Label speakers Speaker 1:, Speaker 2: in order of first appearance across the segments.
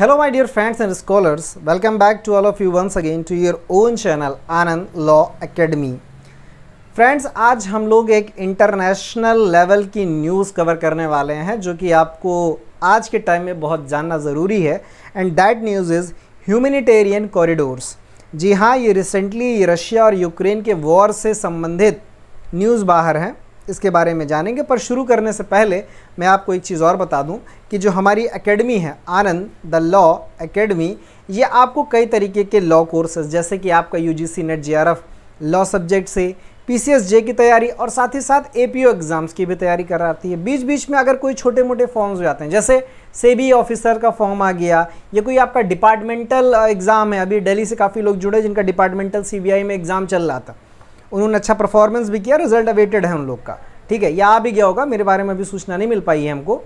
Speaker 1: hello my dear friends and scholars welcome back to all of you once again to your own channel Anand law academy friends आज हम लोग एक international level की news cover करने वाले हैं जो कि आपको आज के टाइम में बहुत जानना ज़रूरी है and that news is humanitarian corridors जी हाँ ये रिसेंटली रशिया और यूक्रेन के वॉर से संबंधित न्यूज़ बाहर हैं इसके बारे में जानेंगे पर शुरू करने से पहले मैं आपको एक चीज़ और बता दूं कि जो हमारी एकेडमी है आनंद द लॉ एकेडमी ये आपको कई तरीके के लॉ कोर्सेज जैसे कि आपका U G C NET J R F law subject से पी सी एस जे की तैयारी और साथ ही साथ ए पी ओ एग्ज़ाम्स की भी तैयारी कराती है बीच बीच में अगर कोई छोटे मोटे फॉर्म्स हो जाते हैं जैसे सेबी ऑफिसर e का फॉर्म आ गया या कोई आपका डिपार्टमेंटल एग्ज़ाम है अभी दिल्ली से काफ़ी लोग जुड़े जिनका डिपार्टमेंटल सी बी आई में एग्ज़ाम चल रहा था उन्होंने अच्छा परफॉर्मेंस भी किया रिजल्ट अवेटेड है उन लोग का ठीक है या आ भी गया होगा मेरे बारे में अभी सूचना नहीं मिल पाई है हमको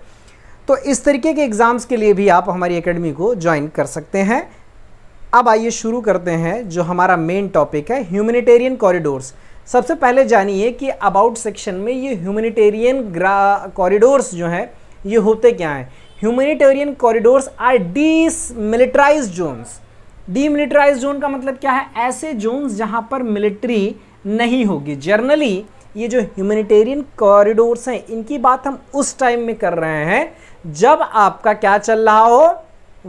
Speaker 1: तो इस तरीके के एग्ज़ाम्स के लिए भी आप हमारी एकेडमी को ज्वाइन कर सकते हैं अब आइए शुरू करते हैं जो हमारा मेन टॉपिक है ह्यूमनिटेरियन कॉरिडोर्स सबसे पहले जानिए कि अबाउट सेक्शन में ये ह्यूमनिटेरियन कॉरिडोर्स जो हैं ये होते क्या हैं humanitarian corridors are demilitarise zones demilitarise zone का मतलब क्या है ऐसे जोन्स जहाँ पर मिलिट्री नहीं होगी जर्नली ये जो ह्यूमनिटेरियन कॉरिडोर्स हैं इनकी बात हम उस टाइम में कर रहे हैं जब आपका क्या चल रहा हो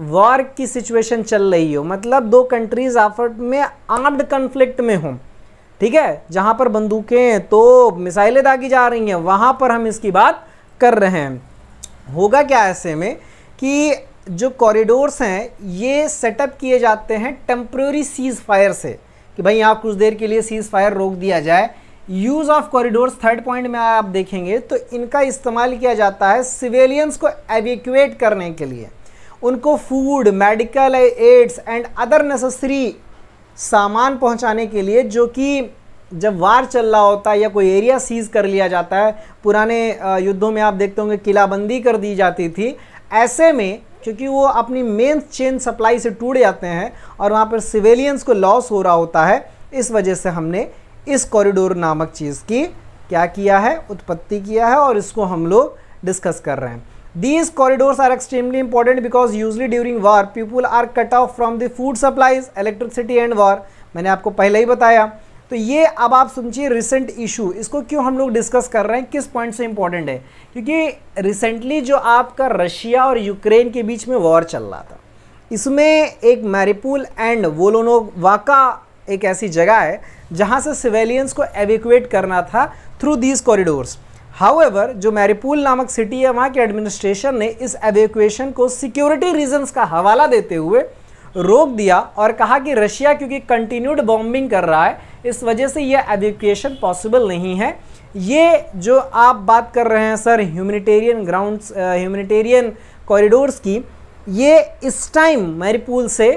Speaker 1: वॉर की सिचुएशन चल रही हो मतलब दो कंट्रीज आफर्ट में आर्म्ड कन्फ्लिक्ट में हों ठीक है जहाँ पर बंदूकें तो मिसाइलें दागी जा रही हैं वहाँ पर हम इसकी बात कर रहे हैं होगा क्या ऐसे में कि जो कॉरिडोर्स हैं ये सेटअप किए जाते हैं टेम्प्रोरी सीज़ फायर से कि भाई यहाँ कुछ देर के लिए सीज़ फायर रोक दिया जाए use of corridors third point में आप देखेंगे तो इनका इस्तेमाल किया जाता है सिविलियंस को एविक्यूएट करने के लिए उनको food medical aids and other necessary सामान पहुंचाने के लिए जो कि जब वार चल रहा होता है या कोई एरिया सीज कर लिया जाता है पुराने युद्धों में आप देखते होंगे किलाबंदी कर दी जाती थी ऐसे में क्योंकि वो अपनी मेन चेन सप्लाई से टूट जाते हैं और वहाँ पर सिविलियंस को लॉस हो रहा होता है इस वजह से हमने इस कॉरिडोर नामक चीज़ की क्या किया है उत्पत्ति किया है और इसको हम लोग डिस्कस कर रहे हैं these corridors are extremely important because usually during war people are cut off from the food supplies electricity and war मैंने आपको पहले ही बताया तो ये अब आप समझिए रिसेंट इशू इसको क्यों हम लोग डिस्कस कर रहे हैं किस पॉइंट से इंपॉर्टेंट है क्योंकि रिसेंटली जो आपका रशिया और यूक्रेन के बीच में वॉर चल रहा था इसमें एक मैरीपुल एंड वोलोनोवाका एक ऐसी जगह है जहाँ से सिविलियंस को एविकुएट करना था थ्रू दीज कॉरिडोर्स हाउएवर जो मैरीपुल नामक सिटी है वहाँ के एडमिनिस्ट्रेशन ने इस एवेकुएशन को सिक्योरिटी रीजंस का हवाला देते हुए रोक दिया और कहा कि रशिया क्योंकि कंटिन्यूड बॉम्बिंग कर रहा है इस वजह से यह एविकेशन पॉसिबल नहीं है ये जो आप बात कर रहे हैं sir humanitarian grounds humanitarian corridors की ये इस टाइम मैरीपूल से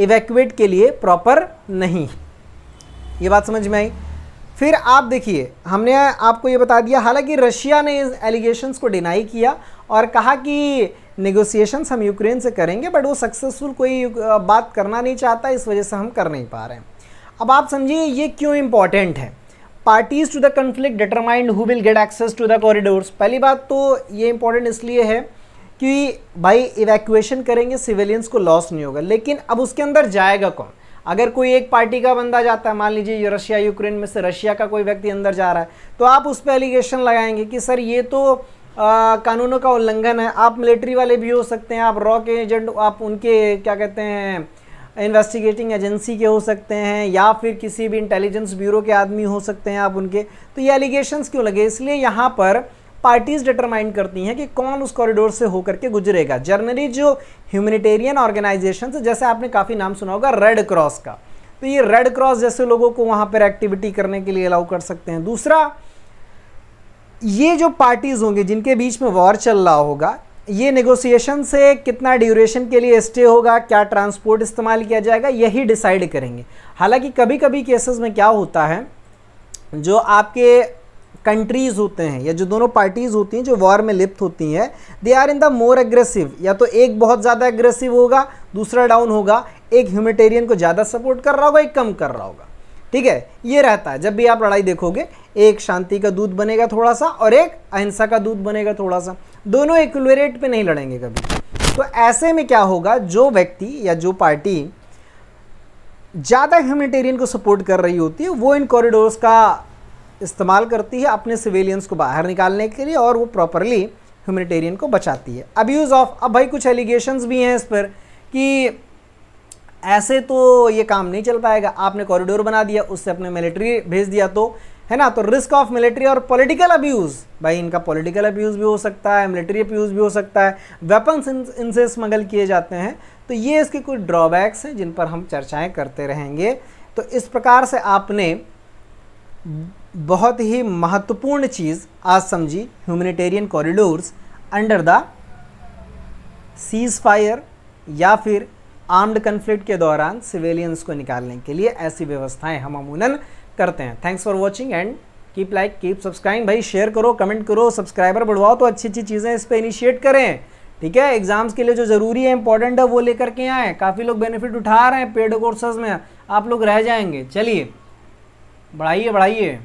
Speaker 1: इवैक्यूएट के लिए प्रॉपर नहीं ये बात समझ में आई फिर आप देखिए हमने आपको ये बता दिया हालांकि रशिया ने इस एलिगेशंस को डिनाई किया और कहा कि नेगोसिएशन हम यूक्रेन से करेंगे बट वो सक्सेसफुल कोई बात करना नहीं चाहता इस वजह से हम कर नहीं पा रहे हैं अब आप समझिए ये क्यों इम्पॉर्टेंट है parties to the conflict determined who will get access to the corridors पहली बात तो ये इम्पॉर्टेंट इसलिए है कि भाई इवैक्यूएशन करेंगे सिविलियंस को लॉस नहीं होगा लेकिन अब उसके अंदर जाएगा कौन अगर कोई एक पार्टी का बंदा जाता है मान लीजिए रशिया यूक्रेन में से रशिया का कोई व्यक्ति अंदर जा रहा है तो आप उस पर एलिगेशन लगाएंगे कि सर ये तो कानूनों का उल्लंघन है आप मिलिट्री वाले भी हो सकते हैं आप रॉ के एजेंट आप उनके क्या कहते हैं इन्वेस्टिगेटिंग एजेंसी के हो सकते हैं या फिर किसी भी इंटेलिजेंस ब्यूरो के आदमी हो सकते हैं आप उनके तो ये एलिगेशंस क्यों लगे इसलिए यहाँ पर पार्टीज़ डिटरमाइन करती हैं कि कौन उस कॉरिडोर से होकर के गुजरेगा जर्नली जो ह्यूमनिटेरियन ऑर्गेनाइजेशन जैसे आपने काफ़ी नाम सुना होगा रेड क्रॉस का तो ये रेड क्रॉस जैसे लोगों को वहाँ पर एक्टिविटी करने के लिए अलाउ कर सकते हैं दूसरा ये जो पार्टीज़ होंगी जिनके बीच में वॉर चल रहा होगा ये नेगोशिएशन से कितना ड्यूरेशन के लिए स्टे होगा क्या ट्रांसपोर्ट इस्तेमाल किया जाएगा यही डिसाइड करेंगे हालांकि कभी कभी केसेस में क्या होता है जो आपके कंट्रीज़ होते हैं या जो दोनों पार्टीज़ होती हैं जो वॉर में लिप्त होती हैं they are in the more aggressive या तो एक बहुत ज़्यादा एग्रेसिव होगा दूसरा डाउन होगा एक ह्यूमेटेरियन को ज़्यादा सपोर्ट कर रहा होगा एक कम कर रहा होगा ठीक है ये रहता है जब भी आप लड़ाई देखोगे एक शांति का दूध बनेगा थोड़ा सा और एक अहिंसा का दूध बनेगा थोड़ा सा दोनों इक्वलेट पे नहीं लड़ेंगे कभी तो ऐसे में क्या होगा जो व्यक्ति या जो पार्टी ज़्यादा ह्यूमिटेरियन को सपोर्ट कर रही होती है वो इन कॉरिडोर्स का इस्तेमाल करती है अपने सिविलियंस को बाहर निकालने के लिए और वो प्रॉपरली ह्यूमिटेरियन को बचाती है अब्यूज़ ऑफ अब भाई कुछ एलिगेशन भी हैं इस पर कि ऐसे तो ये काम नहीं चल पाएगा आपने कॉरिडोर बना दिया उससे अपने मिलिट्री भेज दिया तो है ना तो रिस्क ऑफ मिलिट्री और पॉलिटिकल अब्यूज़ भाई इनका पॉलिटिकल अब्यूज़ भी हो सकता है मिलिट्री अब्यूज़ भी हो सकता है वेपन्स इन, इनसे स्मगल किए जाते हैं तो ये इसके कुछ ड्रॉबैक्स हैं जिन पर हम चर्चाएँ करते रहेंगे तो इस प्रकार से आपने बहुत ही महत्वपूर्ण चीज़ आज समझी humanitarian corridors under the ceasefire या फिर आर्म्ड कन्फ्लिक्ट के दौरान सिविलियंस को निकालने के लिए ऐसी व्यवस्थाएं हम अमूनन करते हैं thanks for watching and keep like keep subscribe भाई शेयर करो कमेंट करो सब्सक्राइबर बढ़वाओ तो अच्छी अच्छी चीज़ें इस पर इनिशिएट करें ठीक है एग्जाम्स के लिए जो ज़रूरी है इंपॉर्टेंट है वो लेकर के आएँ काफ़ी लोग बेनिफिट उठा रहे हैं पेड कोर्सेज में आप लोग रह जाएंगे चलिए बढ़ाइए बढ़ाइए